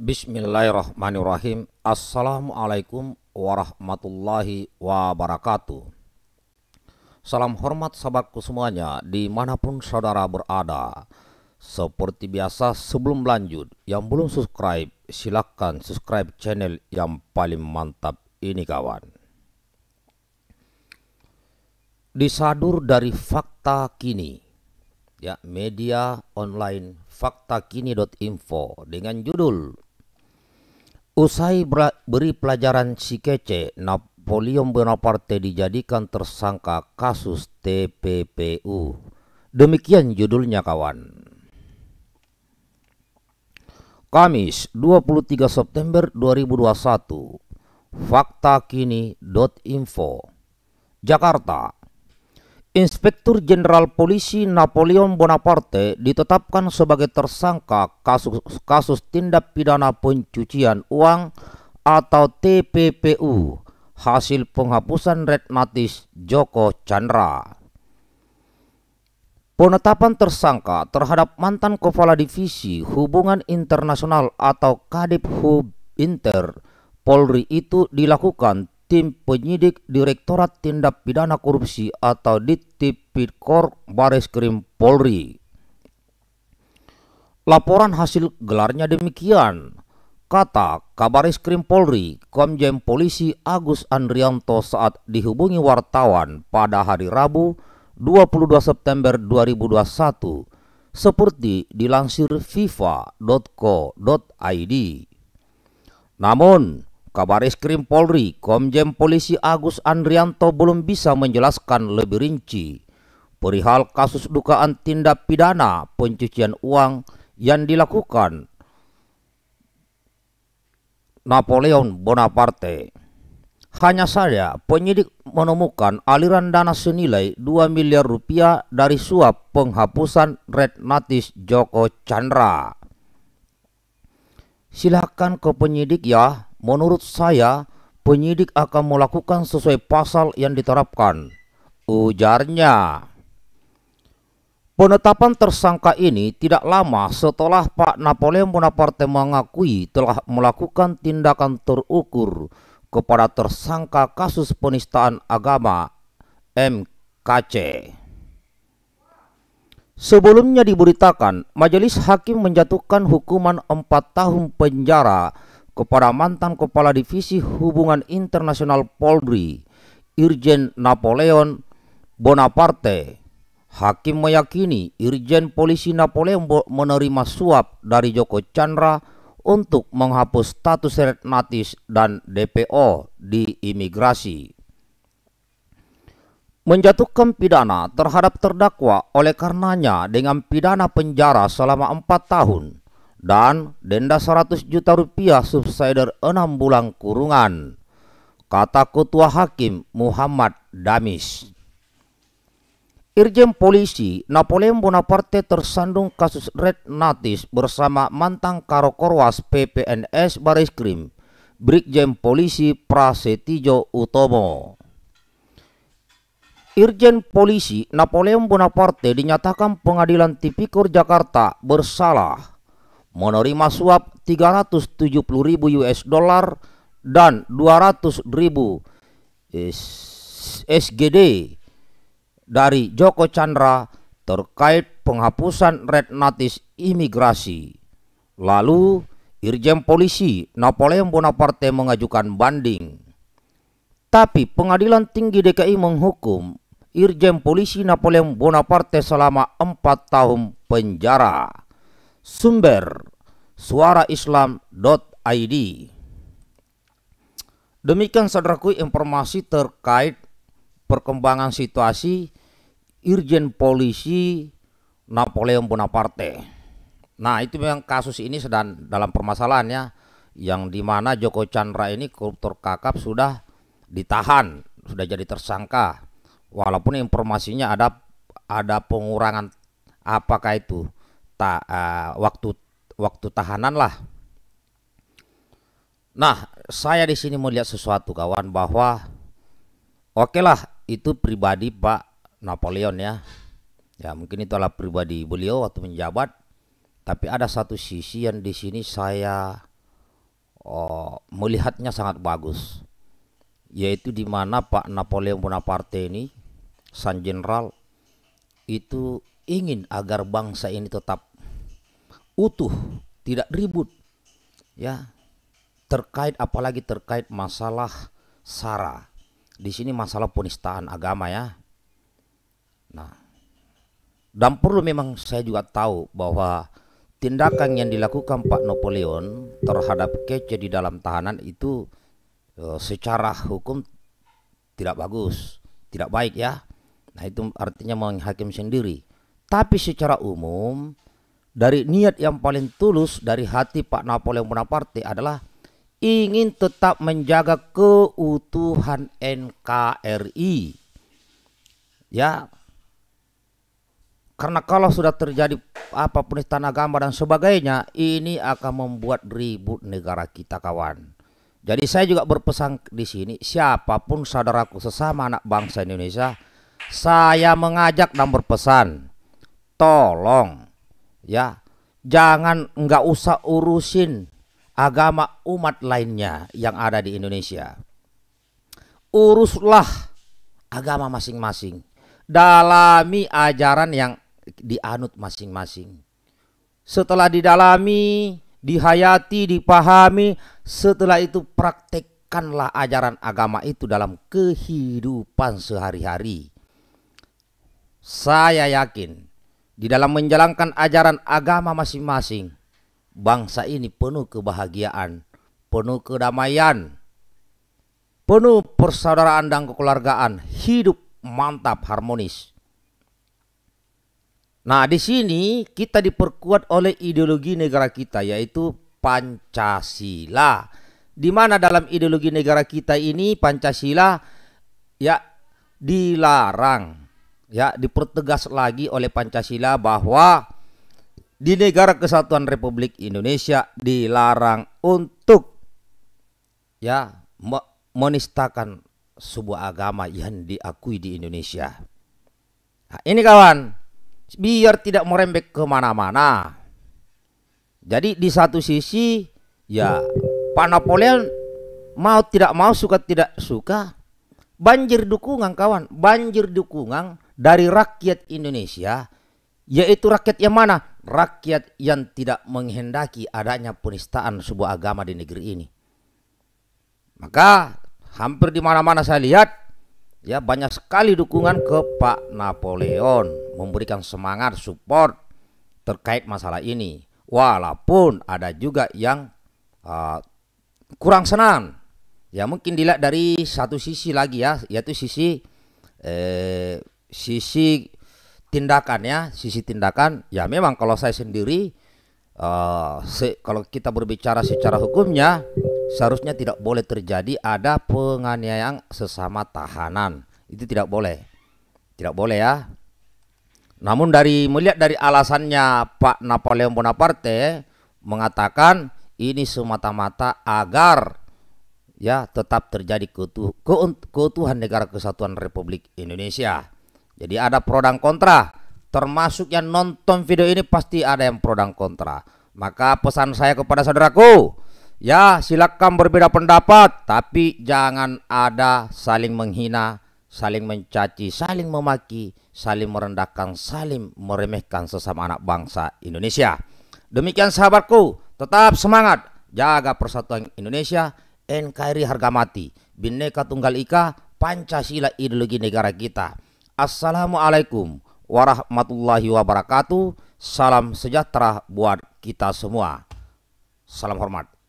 Bismillahirrahmanirrahim. Assalamualaikum warahmatullahi wabarakatuh. Salam hormat sahabatku semuanya dimanapun saudara berada. Seperti biasa sebelum lanjut, yang belum subscribe silahkan subscribe channel yang paling mantap ini kawan. Disadur dari fakta kini, ya media online faktakini.info dengan judul Usai beri pelajaran si kece, Napoleon Bonaparte dijadikan tersangka kasus TPPU. Demikian judulnya kawan. Kamis 23 September 2021 Fakta Kini.info Jakarta Inspektur Jenderal Polisi Napoleon Bonaparte ditetapkan sebagai tersangka kasus kasus tindak pidana pencucian uang atau TPPU hasil penghapusan red notice Joko Chandra. Penetapan tersangka terhadap mantan Kepala Divisi Hubungan Internasional atau Kadip Hub Inter Polri itu dilakukan tim penyidik Direktorat Tindak Pidana Korupsi atau Ditipikor Baris Krim Polri. Laporan hasil gelarnya demikian, kata Kabaris Krim Polri, Komjen Polisi Agus Andrianto saat dihubungi wartawan pada hari Rabu 22 September 2021 seperti dilansir fifa.co.id. Namun, Kabar Eskrim Polri, Komjen Polisi Agus Andrianto belum bisa menjelaskan lebih rinci perihal kasus dugaan tindak pidana pencucian uang yang dilakukan Napoleon Bonaparte. Hanya saja penyidik menemukan aliran dana senilai 2 miliar rupiah dari suap penghapusan Red notice Joko Chandra. Silahkan ke penyidik ya, Menurut saya, penyidik akan melakukan sesuai pasal yang diterapkan, ujarnya. Penetapan tersangka ini tidak lama setelah Pak Napoleon Bonaparte mengakui telah melakukan tindakan terukur kepada tersangka kasus penistaan agama MKC. Sebelumnya diberitakan, majelis hakim menjatuhkan hukuman empat tahun penjara kepada mantan Kepala Divisi Hubungan Internasional Polri, Irjen Napoleon Bonaparte. Hakim meyakini Irjen Polisi Napoleon menerima suap dari Joko Chandra untuk menghapus status natis dan DPO di imigrasi. Menjatuhkan pidana terhadap terdakwa oleh karenanya dengan pidana penjara selama empat tahun – dan denda 100 juta rupiah subsider enam bulan kurungan, kata Ketua Hakim Muhammad Damis. Irjen Polisi Napoleon Bonaparte tersandung kasus Red Natis bersama mantan Karo Korwas PPNS Baris Krim, Brigjen Polisi Prasetyo Utomo. Irjen Polisi Napoleon Bonaparte dinyatakan Pengadilan Tipikor Jakarta bersalah menerima suap 370 ribu US dollar dan 200 ribu SGD dari Joko Chandra terkait penghapusan red notice imigrasi. Lalu, Irjen Polisi Napoleon Bonaparte mengajukan banding. Tapi pengadilan tinggi DKI menghukum Irjen Polisi Napoleon Bonaparte selama 4 tahun penjara. Sumber suaraislam.id Demikian saudaraku informasi terkait perkembangan situasi Irjen Polisi Napoleon Bonaparte. Nah itu memang kasus ini sedang dalam permasalahannya yang dimana Joko Chandra ini koruptor kakap sudah ditahan sudah jadi tersangka walaupun informasinya ada ada pengurangan apakah itu ta, uh, waktu waktu tahanan lah. Nah, saya di sini mau lihat sesuatu kawan bahwa oke lah itu pribadi Pak Napoleon ya. Ya mungkin itu adalah pribadi beliau waktu menjabat. Tapi ada satu sisi yang di sini saya oh, melihatnya sangat bagus, yaitu di mana Pak Napoleon Bonaparte ini, San Jenderal, itu ingin agar bangsa ini tetap utuh, tidak ribut. Ya. Terkait apalagi terkait masalah sara. Di sini masalah penistaan agama ya. Nah, dan perlu memang saya juga tahu bahwa tindakan yang dilakukan Pak Napoleon terhadap kece di dalam tahanan itu e, secara hukum tidak bagus, tidak baik ya. Nah, itu artinya menghakimi sendiri. Tapi secara umum dari niat yang paling tulus dari hati Pak Napoleon Bonaparte adalah ingin tetap menjaga keutuhan NKRI. Ya. Karena kalau sudah terjadi apa tanah agama dan sebagainya, ini akan membuat ribut negara kita kawan. Jadi saya juga berpesan di sini, siapapun saudaraku sesama anak bangsa Indonesia, saya mengajak dan berpesan, tolong ya jangan nggak usah urusin agama umat lainnya yang ada di Indonesia uruslah agama masing-masing dalami ajaran yang dianut masing-masing setelah didalami dihayati dipahami setelah itu praktekkanlah ajaran agama itu dalam kehidupan sehari-hari saya yakin di dalam menjalankan ajaran agama masing-masing, bangsa ini penuh kebahagiaan, penuh kedamaian, penuh persaudaraan dan kekeluargaan, hidup mantap harmonis. Nah, di sini kita diperkuat oleh ideologi negara kita yaitu Pancasila. Di mana dalam ideologi negara kita ini Pancasila ya dilarang ya dipertegas lagi oleh Pancasila bahwa di negara kesatuan Republik Indonesia dilarang untuk ya menistakan sebuah agama yang diakui di Indonesia. Nah, ini kawan, biar tidak merembek kemana-mana. Jadi di satu sisi ya Pak Napoleon mau tidak mau suka tidak suka banjir dukungan kawan, banjir dukungan dari rakyat Indonesia, yaitu rakyat yang mana? Rakyat yang tidak menghendaki adanya penistaan sebuah agama di negeri ini. Maka hampir di mana-mana saya lihat ya banyak sekali dukungan ke Pak Napoleon memberikan semangat support terkait masalah ini. Walaupun ada juga yang uh, kurang senang. Ya mungkin dilihat dari satu sisi lagi ya, yaitu sisi eh, sisi tindakan ya, sisi tindakan ya memang kalau saya sendiri uh, se kalau kita berbicara secara hukumnya seharusnya tidak boleh terjadi ada penganiayaan sesama tahanan. Itu tidak boleh. Tidak boleh ya. Namun dari melihat dari alasannya Pak Napoleon Bonaparte mengatakan ini semata-mata agar ya tetap terjadi keutuh, keutuhan negara kesatuan Republik Indonesia. Jadi ada pro dan kontra. Termasuk yang nonton video ini pasti ada yang pro dan kontra. Maka pesan saya kepada saudaraku, ya silakan berbeda pendapat, tapi jangan ada saling menghina, saling mencaci, saling memaki, saling merendahkan, saling meremehkan sesama anak bangsa Indonesia. Demikian sahabatku, tetap semangat, jaga persatuan Indonesia, NKRI harga mati, Bhinneka Tunggal Ika, Pancasila ideologi negara kita. Assalamualaikum warahmatullahi wabarakatuh. Salam sejahtera buat kita semua. Salam hormat.